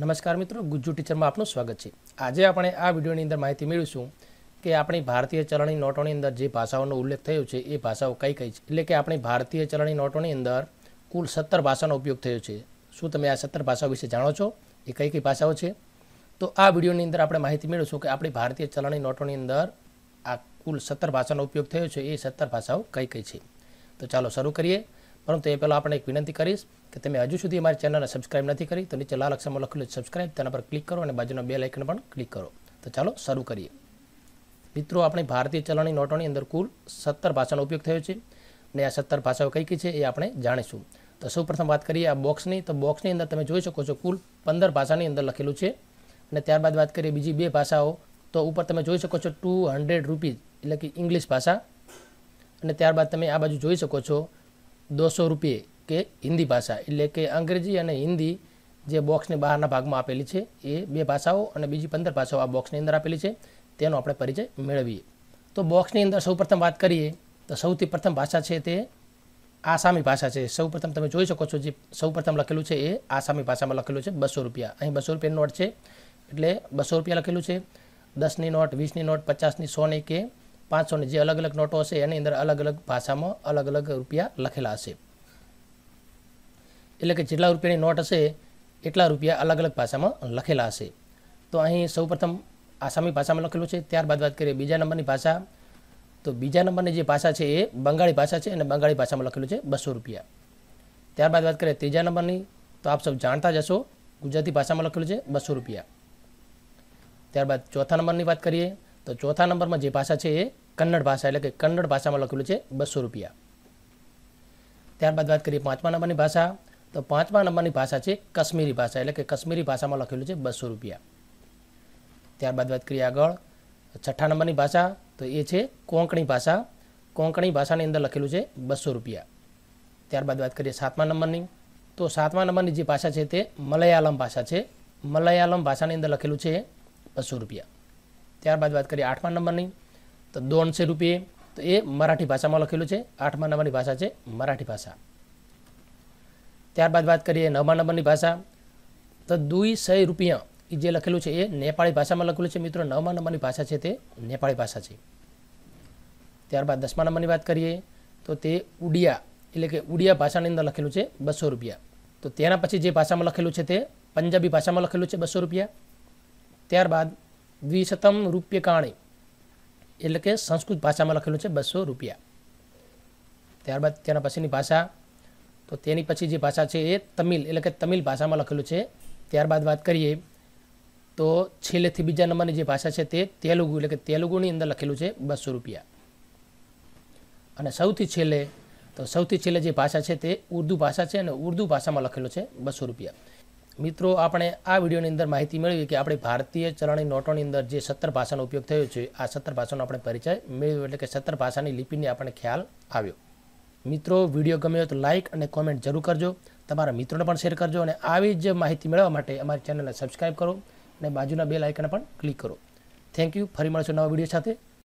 નમસ્કાર મિત્રો ગુજ્જુ ટીચરમાં આપનું સ્વાગત છે આજે આપણે આ વિડીયોની અંદર માહિતી મેળવીશું કે આપણી ભારતીય ચલણી નોટોની અંદર જે ભાષાઓનો ઉલ્લેખ થયો છે એ ભાષાઓ કઈ કઈ છે એટલે કે આપણી ભારતીય ચલણી નોટોની અંદર કુલ સત્તર ભાષાનો ઉપયોગ થયો છે શું તમે આ સત્તર ભાષાઓ વિશે જાણો છો એ કઈ કઈ ભાષાઓ છે તો આ વિડીયોની અંદર આપણે માહિતી મેળવીશું કે આપણી ભારતીય ચલણી નોટોની અંદર આ કુલ સત્તર ભાષાનો ઉપયોગ થયો છે એ સત્તર ભાષાઓ કઈ કઈ છે તો ચાલો શરૂ કરીએ પરંતુ એ પહેલાં આપણે એક વિનંતી કરીશ કે તમે હજુ સુધી અમારી ચેનલને સબસ્ક્રાઇબ નથી કરી તો નીચે લાલ અક્ષરમાં લખેલું સબસ્ક્રાઇબ તેના પર ક્લિક કરો અને બાજુના બે લાઇકન પણ ક્લિક કરો તો ચાલો શરૂ કરીએ મિત્રો આપણી ભારતીય ચલણી નોટોની અંદર કુલ સત્તર ભાષાનો ઉપયોગ થયો છે અને આ સત્તર ભાષાઓ કઈ કઈ છે એ આપણે જાણીશું તો સૌપ્રથમ વાત કરીએ આ બોક્સની તો બોક્સની અંદર તમે જોઈ શકો છો કુલ પંદર ભાષાની અંદર લખેલું છે અને ત્યારબાદ વાત કરીએ બીજી બે ભાષાઓ તો ઉપર તમે જોઈ શકો છો ટુ હંડ્રેડ રૂપીઝ એટલે કે ઇંગ્લિશ ભાષા અને ત્યારબાદ તમે આ બાજુ જોઈ શકો છો દોસો રૂપિયે કે હિન્દી ભાષા એટલે કે અંગ્રેજી અને હિન્દી જે બોક્સની બહારના ભાગમાં આપેલી છે એ બે ભાષાઓ અને બીજી પંદર ભાષાઓ આ બોક્સની અંદર આપેલી છે તેનો આપણે પરિચય મેળવીએ તો બોક્સની અંદર સૌપ્રથમ વાત કરીએ તો સૌથી પ્રથમ ભાષા છે તે આસામી ભાષા છે સૌપ્રથમ તમે જોઈ શકો છો જે સૌપ્રથમ લખેલું છે એ આસામી ભાષામાં લખેલું છે બસો રૂપિયા અહીં બસો રૂપિયાની નોટ છે એટલે બસો રૂપિયા લખેલું છે દસની નોટ વીસની નોટ પચાસની સોની કે પાંચસોની જે અલગ અલગ નોટો હશે એની અંદર અલગ અલગ ભાષામાં અલગ અલગ રૂપિયા લખેલા હશે એટલે કે જેટલા રૂપિયાની નોટ હશે એટલા રૂપિયા અલગ અલગ ભાષામાં લખેલા હશે તો અહીં સૌપ્રથમ આસામી ભાષામાં લખેલું છે ત્યારબાદ વાત કરીએ બીજા નંબરની ભાષા તો બીજા નંબરની જે ભાષા છે એ બંગાળી ભાષા છે અને બંગાળી ભાષામાં લખેલું છે બસો રૂપિયા ત્યારબાદ વાત કરીએ ત્રીજા નંબરની તો આપ સૌ જાણતા જ હશો ગુજરાતી ભાષામાં લખેલું છે બસો રૂપિયા ત્યારબાદ ચોથા નંબરની વાત કરીએ તો ચોથા નંબરમાં જે ભાષા છે એ કન્નડ ભાષા એટલે કે કન્નડ ભાષામાં લખેલું છે બસો રૂપિયા ત્યારબાદ વાત કરીએ પાંચમા નંબરની ભાષા તો પાંચમા નંબરની ભાષા છે કશ્મીરી ભાષા એટલે કે કશ્મીરી ભાષામાં લખેલું છે બસો રૂપિયા ત્યારબાદ વાત કરીએ આગળ છઠ્ઠા નંબરની ભાષા તો એ છે કોંકણી ભાષા કોંકણી ભાષાની અંદર લખેલું છે બસો રૂપિયા ત્યારબાદ વાત કરીએ સાતમા નંબરની તો સાતમા નંબરની જે ભાષા છે તે મલયાલમ ભાષા છે મલયાલમ ભાષાની અંદર લખેલું છે બસો રૂપિયા ત્યારબાદ વાત કરીએ આઠમા નંબરની તો દોણસે રૂપિયે તો એ મરાઠી ભાષામાં લખેલું છે આઠમા નંબરની ભાષા છે મરાઠી ભાષા ત્યારબાદ વાત કરીએ નવમા નંબરની ભાષા તો દુઈ સય રૂપિયા એ જે લખેલું છે એ નેપાળી ભાષામાં લખેલું છે મિત્રો નવમા નંબરની ભાષા છે તે નેપાળી ભાષા છે ત્યારબાદ દસમા નંબરની વાત કરીએ તો તે ઉડિયા એટલે કે ઉડિયા ભાષાની અંદર લખેલું છે બસો રૂપિયા તો તેના પછી જે ભાષામાં લખેલું છે તે પંજાબી ભાષામાં લખેલું છે બસો રૂપિયા ત્યારબાદ દ્વિશતમ રૂપિયકાણી એટલે કે સંસ્કૃત ભાષામાં લખેલું છે બસો રૂપિયા ત્યારબાદ તેના પછીની ભાષા તો તેની પછી જે ભાષા છે એ તમિલ એટલે કે તમિલ ભાષામાં લખેલું છે ત્યારબાદ વાત કરીએ તો છેલ્લેથી બીજા નંબરની જે ભાષા છે તે તેલુગુ એટલે કે તેલુગુની અંદર લખેલું છે બસો રૂપિયા અને સૌથી છેલ્લે તો સૌથી છેલ્લે જે ભાષા છે તે ઉર્દુ ભાષા છે અને ઉર્દુ ભાષામાં લખેલું છે બસો રૂપિયા મિત્રો આપણે આ વિડીયોની અંદર માહિતી મેળવી કે આપણે ભારતીય ચલણી નોટોની અંદર જે સત્તર ભાષાનો ઉપયોગ થયો છે આ સત્તર ભાષાનો આપણે પરિચય મેળવ્યો એટલે કે સત્તર ભાષાની લિપિની આપણને ખ્યાલ આવ્યો મિત્રો વિડીયો ગમ્યો તો લાઇક અને કોમેન્ટ જરૂર કરજો તમારા મિત્રોને પણ શેર કરજો અને આવી જ માહિતી મેળવવા માટે અમારી ચેનલને સબસ્ક્રાઈબ કરો અને બાજુના બે લાઇકને પણ ક્લિક કરો થેન્ક યુ ફરી મળશો નવા વિડીયો સાથે